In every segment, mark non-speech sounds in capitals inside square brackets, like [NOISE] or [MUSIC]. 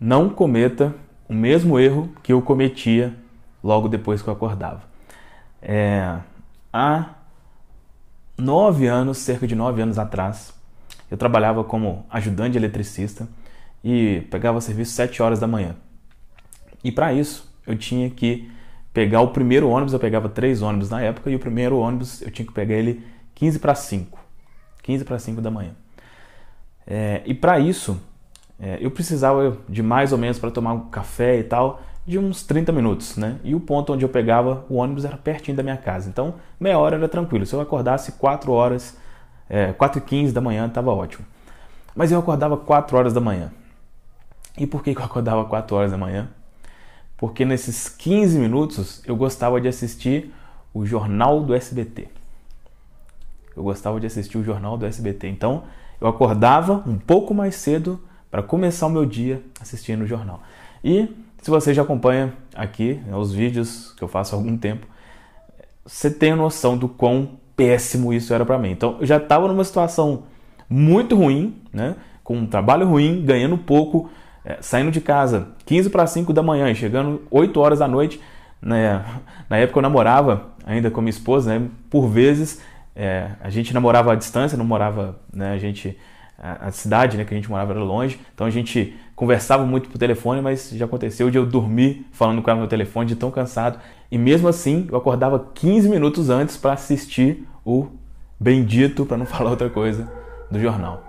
não cometa o mesmo erro que eu cometia logo depois que eu acordava. É, há nove anos, cerca de nove anos atrás, eu trabalhava como ajudante eletricista e pegava serviço sete horas da manhã. E para isso, eu tinha que pegar o primeiro ônibus, eu pegava três ônibus na época, e o primeiro ônibus eu tinha que pegar ele 15 para 5. 15 para 5 da manhã. É, e para isso, é, eu precisava de mais ou menos para tomar um café e tal, de uns 30 minutos, né? E o ponto onde eu pegava o ônibus era pertinho da minha casa. Então, meia hora era tranquilo. Se eu acordasse 4 horas, é, 4 e 15 da manhã, estava ótimo. Mas eu acordava 4 horas da manhã. E por que eu acordava 4 horas da manhã? Porque nesses 15 minutos eu gostava de assistir o Jornal do SBT. Eu gostava de assistir o Jornal do SBT. Então, eu acordava um pouco mais cedo para começar o meu dia assistindo o jornal. E se você já acompanha aqui né, os vídeos que eu faço há algum tempo, você tem a noção do quão péssimo isso era para mim. Então, eu já estava numa situação muito ruim, né? com um trabalho ruim, ganhando pouco, é, saindo de casa 15 para 5 da manhã e chegando 8 horas da noite. Né? [LAUGHS] Na época eu namorava ainda com minha esposa, né? por vezes é, a gente namorava à distância, não morava, né? a gente a cidade né, que a gente morava era longe, então a gente conversava muito por telefone, mas já aconteceu de eu dormir falando com ela no telefone, de tão cansado. E mesmo assim, eu acordava 15 minutos antes para assistir o bendito, para não [LAUGHS] falar outra coisa, do jornal.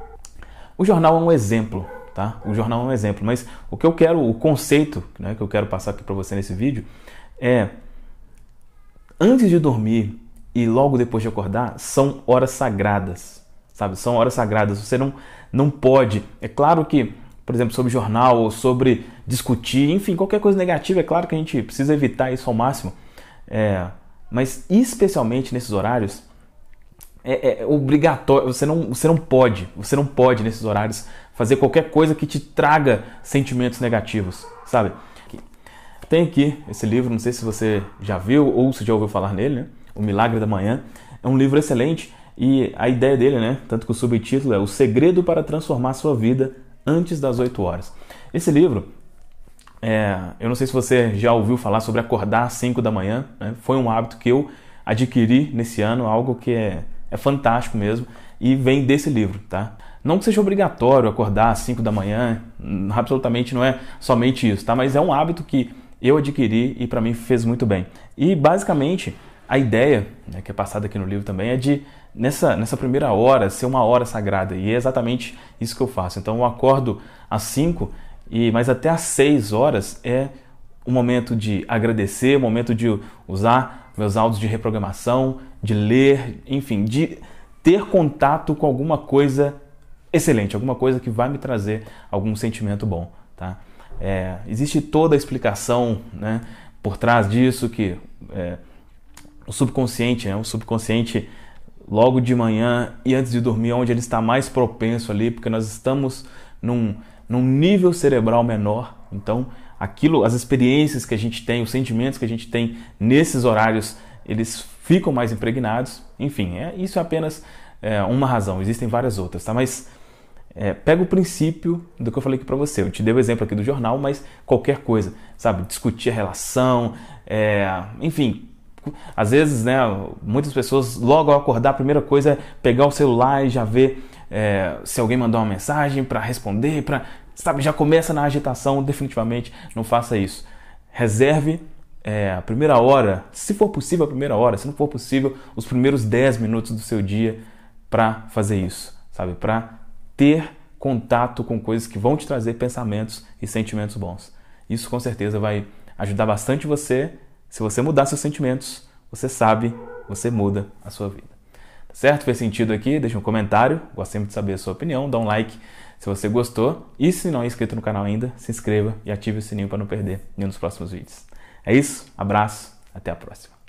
O jornal é um exemplo, tá? O jornal é um exemplo, mas o que eu quero, o conceito né, que eu quero passar aqui para você nesse vídeo é: antes de dormir e logo depois de acordar, são horas sagradas sabe? São horas sagradas. Você não, não pode. É claro que, por exemplo, sobre jornal ou sobre discutir, enfim, qualquer coisa negativa, é claro que a gente precisa evitar isso ao máximo. É, mas especialmente nesses horários, é, é, obrigatório, você não, você não pode, você não pode nesses horários fazer qualquer coisa que te traga sentimentos negativos, sabe? Tem aqui esse livro, não sei se você já viu ou se já ouviu falar nele, né? O Milagre da Manhã. É um livro excelente e a ideia dele, né, tanto que o subtítulo é O Segredo para Transformar Sua Vida Antes das 8 Horas. Esse livro, é, eu não sei se você já ouviu falar sobre acordar às 5 da manhã, né? foi um hábito que eu adquiri nesse ano, algo que é, é fantástico mesmo, e vem desse livro, tá? Não que seja obrigatório acordar às 5 da manhã, absolutamente não é somente isso, tá? Mas é um hábito que eu adquiri e para mim fez muito bem. E basicamente a ideia, né, que é passada aqui no livro também, é de, nessa, nessa primeira hora, ser uma hora sagrada. E é exatamente isso que eu faço. Então eu acordo às 5, e, mas até às 6 horas é um momento de agradecer, um momento de usar meus áudios de reprogramação, de ler, enfim, de ter contato com alguma coisa excelente, alguma coisa que vai me trazer algum sentimento bom. Tá? É, existe toda a explicação né, por trás disso que é, o subconsciente, né? O subconsciente logo de manhã e antes de dormir, é onde ele está mais propenso ali, porque nós estamos num, num nível cerebral menor. Então, aquilo, as experiências que a gente tem, os sentimentos que a gente tem nesses horários, eles ficam mais impregnados. Enfim, é, isso é apenas é, uma razão. Existem várias outras, tá? Mas é, pega o princípio do que eu falei aqui para você. Eu te dei o exemplo aqui do jornal, mas qualquer coisa, sabe? Discutir a relação, é, enfim, às vezes, né, muitas pessoas logo ao acordar, a primeira coisa é pegar o celular e já ver é, se alguém mandou uma mensagem para responder, para sabe, já começa na agitação. Definitivamente não faça isso. Reserve é, a primeira hora, se for possível, a primeira hora, se não for possível, os primeiros 10 minutos do seu dia para fazer isso, sabe? Para ter contato com coisas que vão te trazer pensamentos e sentimentos bons. Isso com certeza vai ajudar bastante você se você mudar seus sentimentos, você sabe, você muda a sua vida. Tá certo? Fez sentido aqui? Deixa um comentário, gosto sempre de saber a sua opinião, dá um like se você gostou e se não é inscrito no canal ainda, se inscreva e ative o sininho para não perder nenhum dos próximos vídeos. É isso, abraço, até a próxima.